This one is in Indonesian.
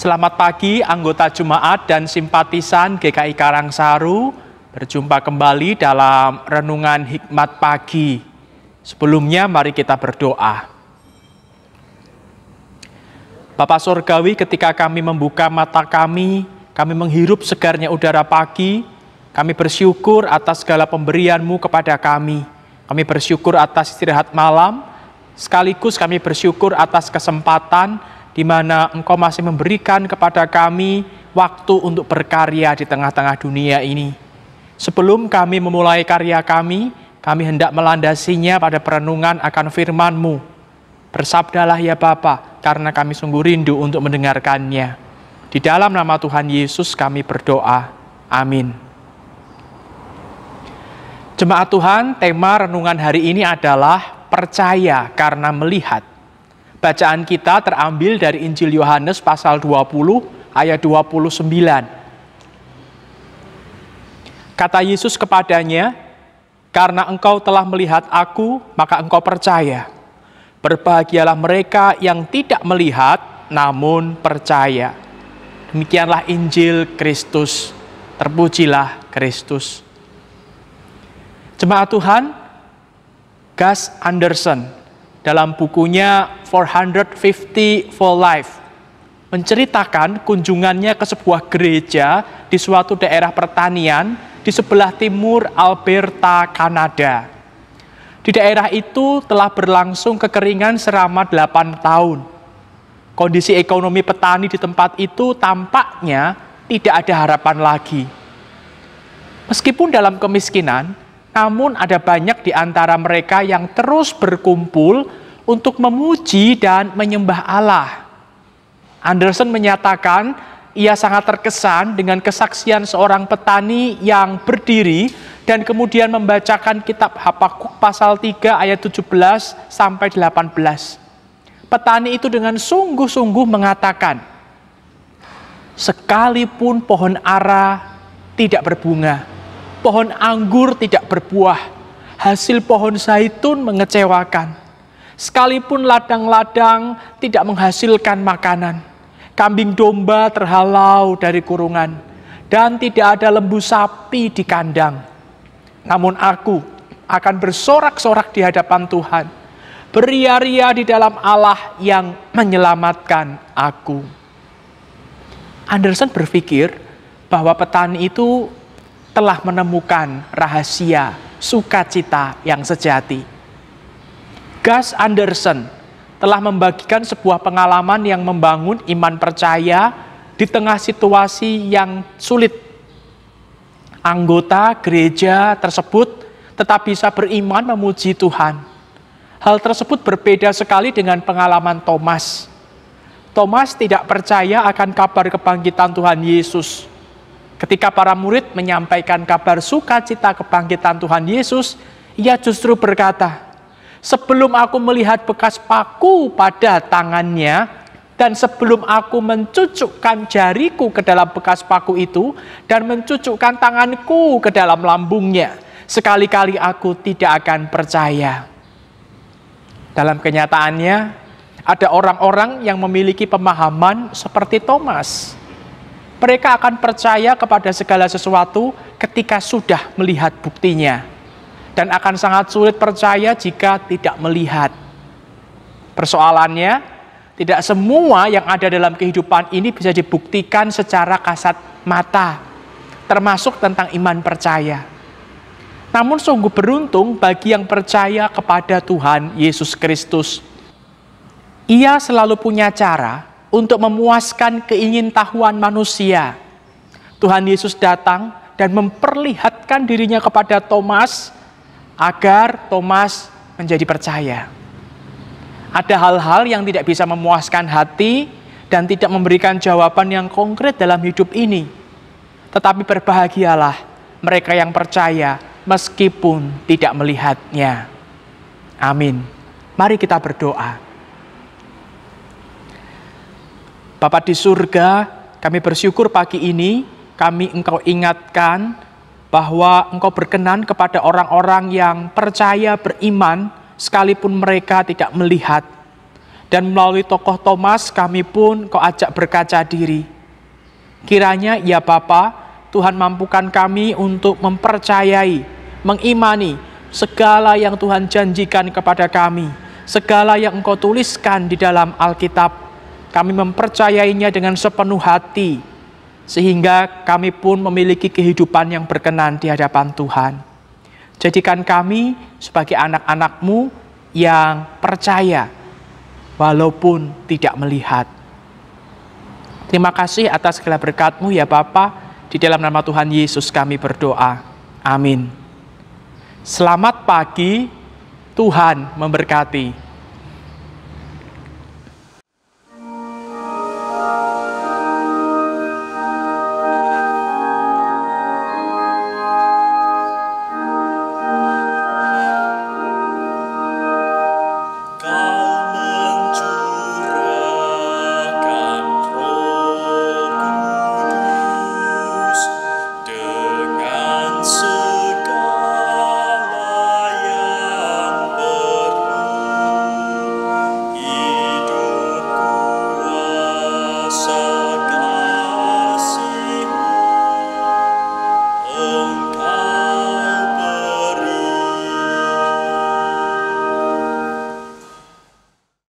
Selamat pagi anggota jemaat dan simpatisan GKI Karangsaru. Berjumpa kembali dalam renungan hikmat pagi. Sebelumnya mari kita berdoa. Bapak Surgawi ketika kami membuka mata kami, kami menghirup segarnya udara pagi, kami bersyukur atas segala pemberianmu kepada kami. Kami bersyukur atas istirahat malam, sekaligus kami bersyukur atas kesempatan di mana Engkau masih memberikan kepada kami waktu untuk berkarya di tengah-tengah dunia ini. Sebelum kami memulai karya kami, kami hendak melandasinya pada perenungan akan firman-Mu. Bersabdalah ya Bapa, karena kami sungguh rindu untuk mendengarkannya. Di dalam nama Tuhan Yesus kami berdoa. Amin. Jemaat Tuhan, tema renungan hari ini adalah percaya karena melihat. Bacaan kita terambil dari Injil Yohanes pasal 20 ayat 29. Kata Yesus kepadanya, "Karena engkau telah melihat aku, maka engkau percaya. Berbahagialah mereka yang tidak melihat namun percaya." Demikianlah Injil Kristus. Terpujilah Kristus. Jemaat Tuhan, Gus Anderson dalam bukunya 450 for Life menceritakan kunjungannya ke sebuah gereja di suatu daerah pertanian di sebelah timur Alberta, Kanada. Di daerah itu telah berlangsung kekeringan selama 8 tahun. Kondisi ekonomi petani di tempat itu tampaknya tidak ada harapan lagi. Meskipun dalam kemiskinan, namun ada banyak di antara mereka yang terus berkumpul untuk memuji dan menyembah Allah. Anderson menyatakan ia sangat terkesan dengan kesaksian seorang petani yang berdiri dan kemudian membacakan kitab Habakuk pasal 3 ayat 17 sampai 18. Petani itu dengan sungguh-sungguh mengatakan, "Sekalipun pohon ara tidak berbunga, pohon anggur tidak berbuah, hasil pohon zaitun mengecewakan. Sekalipun ladang-ladang tidak menghasilkan makanan, kambing domba terhalau dari kurungan, dan tidak ada lembu sapi di kandang. Namun aku akan bersorak-sorak di hadapan Tuhan, beria-ria di dalam Allah yang menyelamatkan aku. Anderson berpikir bahwa petani itu telah menemukan rahasia sukacita yang sejati. Gus Anderson telah membagikan sebuah pengalaman yang membangun iman percaya di tengah situasi yang sulit. Anggota gereja tersebut tetap bisa beriman memuji Tuhan. Hal tersebut berbeda sekali dengan pengalaman Thomas. Thomas tidak percaya akan kabar kebangkitan Tuhan Yesus Ketika para murid menyampaikan kabar sukacita kebangkitan Tuhan Yesus, ia justru berkata, "Sebelum aku melihat bekas paku pada tangannya dan sebelum aku mencucukkan jariku ke dalam bekas paku itu dan mencucukkan tanganku ke dalam lambungnya, sekali-kali aku tidak akan percaya." Dalam kenyataannya, ada orang-orang yang memiliki pemahaman seperti Thomas mereka akan percaya kepada segala sesuatu ketika sudah melihat buktinya, dan akan sangat sulit percaya jika tidak melihat. Persoalannya, tidak semua yang ada dalam kehidupan ini bisa dibuktikan secara kasat mata, termasuk tentang iman percaya. Namun, sungguh beruntung bagi yang percaya kepada Tuhan Yesus Kristus. Ia selalu punya cara untuk memuaskan keingintahuan manusia. Tuhan Yesus datang dan memperlihatkan dirinya kepada Thomas agar Thomas menjadi percaya. Ada hal-hal yang tidak bisa memuaskan hati dan tidak memberikan jawaban yang konkret dalam hidup ini. Tetapi berbahagialah mereka yang percaya meskipun tidak melihatnya. Amin. Mari kita berdoa. Bapa di surga, kami bersyukur pagi ini kami engkau ingatkan bahwa engkau berkenan kepada orang-orang yang percaya beriman sekalipun mereka tidak melihat. Dan melalui tokoh Thomas kami pun kau ajak berkaca diri. Kiranya ya Bapa, Tuhan mampukan kami untuk mempercayai, mengimani segala yang Tuhan janjikan kepada kami, segala yang Engkau tuliskan di dalam Alkitab kami mempercayainya dengan sepenuh hati, sehingga kami pun memiliki kehidupan yang berkenan di hadapan Tuhan. Jadikan kami sebagai anak-anakmu yang percaya, walaupun tidak melihat. Terima kasih atas segala berkatmu ya Bapa. Di dalam nama Tuhan Yesus kami berdoa. Amin. Selamat pagi, Tuhan memberkati.